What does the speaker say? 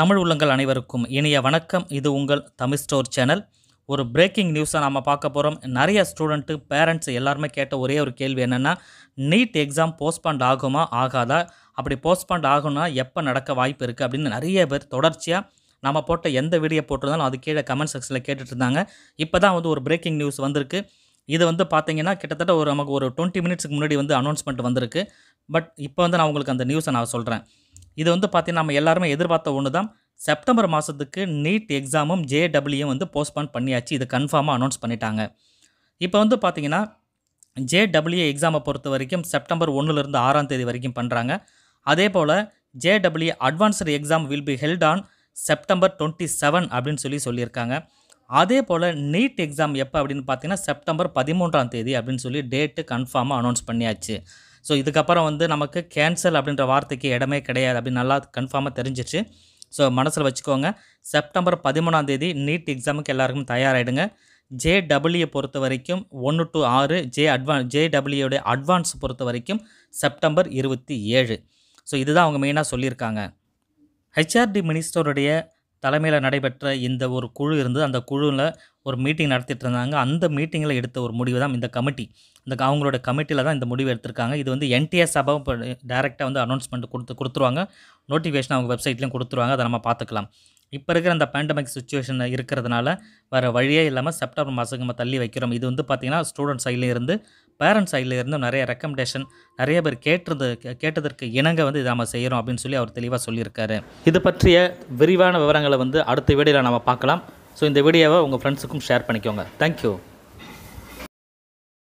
தமிழ் உள்ளங்கள் அனைவருக்கும் இனிய வணக்கம் இது உங்கள் தமிழ் ஸ்டோர் சேனல் ஒரு பிரேக்கிங் நியூஸை நாம் பார்க்க போகிறோம் நிறைய ஸ்டூடெண்ட்டு பேரண்ட்ஸ் எல்லாருமே கேட்ட ஒரே ஒரு கேள்வி என்னென்னா நீட் எக்ஸாம் போஸ்ட்பாண்ட் ஆகுமா ஆகாதா அப்படி போஸ்ட்பாண்ட் ஆகும்னா எப்போ நடக்க வாய்ப்பு இருக்குது அப்படின்னு நிறைய பேர் தொடர்ச்சியாக நம்ம போட்ட எந்த வீடியோ போட்டிருந்தாலும் அது கீழே கமெண்ட் செக்ஷனில் கேட்டுகிட்டு இருந்தாங்க இப்போ தான் வந்து ஒரு பிரேக்கிங் நியூஸ் வந்திருக்கு இது வந்து பார்த்திங்கன்னா கிட்டத்தட்ட ஒரு நமக்கு ஒரு டுவெண்ட்டி மினிட்ஸ்க்கு முன்னாடி வந்து அனௌன்ஸ்மெண்ட் வந்திருக்கு பட் இப்போ வந்து நான் உங்களுக்கு அந்த நியூஸை நான் சொல்கிறேன் இது வந்து பார்த்தீங்கன்னா நம்ம எல்லாருமே எதிர்பார்த்த ஒன்று தான் செப்டம்பர் மாதத்துக்கு நீட் எக்ஸாமும் ஜேடபிள்யூ வந்து போஸ்ட்போன் பண்ணியாச்சு இது கன்ஃபார்மாக அனௌன்ஸ் பண்ணிட்டாங்க இப்போ வந்து பார்த்தீங்கன்னா ஜேடபிள்யூ எக்ஸாமை பொறுத்த வரைக்கும் செப்டம்பர் ஒன்றுலேருந்து ஆறாம் தேதி வரைக்கும் பண்ணுறாங்க அதே போல் JW advanced exam will be held on September twenty seven அப்படின்னு சொல்லி சொல்லியிருக்காங்க அதே போல் நீட் எக்ஸாம் எப்போ அப்படின்னு பார்த்தீங்கன்னா செப்டம்பர் பதிமூன்றாம் தேதி அப்படின்னு சொல்லி டேட்டு கன்ஃபார்மாக அனௌன்ஸ் பண்ணியாச்சு ஸோ இதுக்கப்புறம் வந்து நமக்கு கேன்சல் அப்படின்ற வார்த்தைக்கு இடமே கிடையாது அப்படின்னு நல்லா கன்ஃபார்மாக தெரிஞ்சிச்சு ஸோ மனசில் வச்சுக்கோங்க செப்டம்பர் பதிமூணாம் தேதி நீட் எக்ஸாமுக்கு எல்லாருக்கும் தயாராகிடுங்க ஜே டபிள்யூ பொறுத்த வரைக்கும் ஒன்று டு ஆறு ஜே அட்வான் ஜே டபிள்யூடைய அட்வான்ஸ் பொறுத்த வரைக்கும் செப்டம்பர் இருபத்தி ஏழு ஸோ இதுதான் அவங்க மெயினாக சொல்லியிருக்காங்க ஹெச்ஆர்டி மினிஸ்டருடைய தலைமையில் நடைபெற்ற இந்த ஒரு குழு இருந்து அந்த குழுவில் ஒரு மீட்டிங் நடத்திட்டு இருந்தாங்க அந்த மீட்டிங்கில் எடுத்த ஒரு முடிவு தான் இந்த கமிட்டி இந்த அவங்களோட கமிட்டியில் தான் இந்த முடிவு எடுத்திருக்காங்க இது வந்து என்டிஎஸ் சபை இப்போ டேரெக்டாக வந்து அனௌன்ஸ்மெண்ட் கொடுத்து கொடுத்துருவாங்க நோட்டிஃபிகேஷன் அவங்க வெப்சைட்லேயும் கொடுத்துருவாங்க அதை நம்ம பார்த்துக்கலாம் இப்போ இருக்கிற அந்த பேண்டமிக் சுச்சுவேஷன் இருக்கிறதுனால வேறு வழியே இல்லாமல் செப்டம்பர் மாதத்துக்கு நம்ம தள்ளி வைக்கிறோம் இது வந்து பார்த்திங்கன்னா ஸ்டூடெண்ட் சைட்லேருந்து பேரண்ட்ஸ் சைட்லேருந்து நிறைய ரெக்கமெண்டேஷன் நிறைய பேர் கேட்டது கேட்டதற்கு இணங்க வந்து இதை நம்ம செய்கிறோம் அப்படின்னு சொல்லி அவர் தெளிவாக சொல்லியிருக்காரு இது பற்றிய விரிவான விவரங்களை வந்து அடுத்த வீடியோவில் நம்ம பார்க்கலாம் ஸோ இந்த வீடியோவை உங்கள் ஃப்ரெண்ட்ஸுக்கும் ஷேர் பண்ணிக்கோங்க தேங்க்யூ